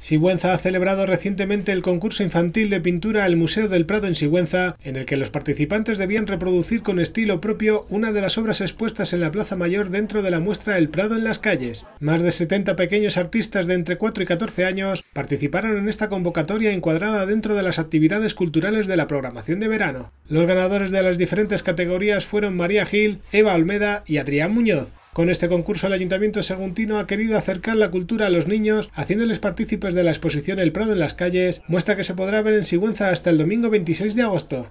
Sigüenza ha celebrado recientemente el concurso infantil de pintura al Museo del Prado en Sigüenza, en el que los participantes debían reproducir con estilo propio una de las obras expuestas en la Plaza Mayor dentro de la muestra El Prado en las calles. Más de 70 pequeños artistas de entre 4 y 14 años participaron en esta convocatoria encuadrada dentro de las actividades culturales de la programación de verano. Los ganadores de las diferentes categorías fueron María Gil, Eva Olmeda y Adrián Muñoz. Con este concurso el Ayuntamiento Seguntino ha querido acercar la cultura a los niños, haciéndoles partícipes de la exposición El Prado en las calles, muestra que se podrá ver en Sigüenza hasta el domingo 26 de agosto.